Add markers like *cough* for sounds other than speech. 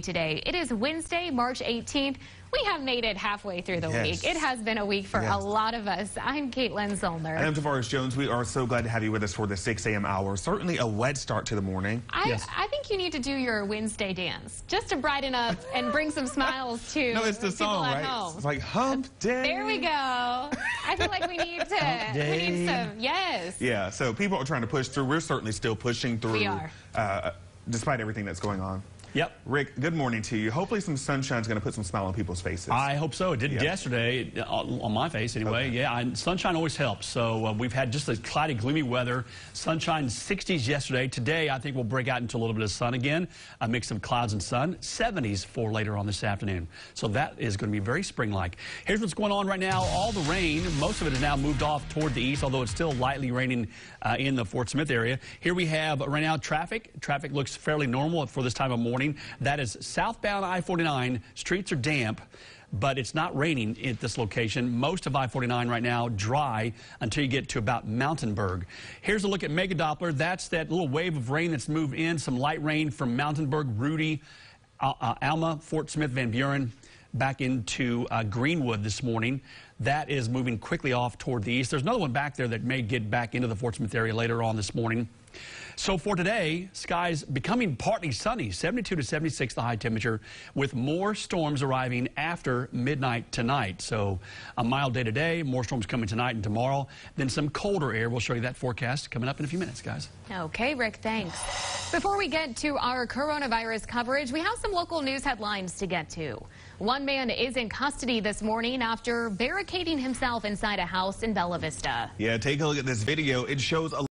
today. It is Wednesday, March 18th. We have made it halfway through the yes. week. It has been a week for yes. a lot of us. I'm Caitlin Zollner. And I'm Tavares Jones. We are so glad to have you with us for the 6 a.m. hour. Certainly a wet start to the morning. I, yes. I think you need to do your Wednesday dance just to brighten up and bring some smiles to *laughs* No, it's the song, right? It's like hump day. There we go. I feel like we need *laughs* to, we need some, yes. Yeah, so people are trying to push through. We're certainly still pushing through. We are. Uh, despite everything that's going on. Yep. Rick, good morning to you. Hopefully some sunshine's going to put some smile on people's faces. I hope so. It did yep. yesterday, uh, on my face anyway. Okay. Yeah, I, sunshine always helps. So uh, we've had just a cloudy, gloomy weather. Sunshine 60s yesterday. Today, I think we'll break out into a little bit of sun again. A mix of clouds and sun. 70s for later on this afternoon. So that is going to be very spring-like. Here's what's going on right now. All the rain, most of it has now moved off toward the east, although it's still lightly raining uh, in the Fort Smith area. Here we have right now traffic. Traffic looks fairly normal for this time of morning morning. That is southbound I-49. Streets are damp but it's not raining at this location. Most of I-49 right now dry until you get to about Mountainburg. Here's a look at Mega Doppler. That's that little wave of rain that's moved in. Some light rain from Mountainburg, Rudy, uh, uh, Alma, Fort Smith, Van Buren back into uh, Greenwood this morning. That is moving quickly off toward the east. There's another one back there that may get back into the Fort Smith area later on this morning. So for today, skies becoming partly sunny, 72 to 76 the high temperature, with more storms arriving after midnight tonight. So a mild day today, more storms coming tonight and tomorrow, then some colder air. We'll show you that forecast coming up in a few minutes, guys. Okay, Rick, thanks. Before we get to our coronavirus coverage, we have some local news headlines to get to. One man is in custody this morning after barricading himself inside a house in Bella Vista. Yeah, take a look at this video. It shows a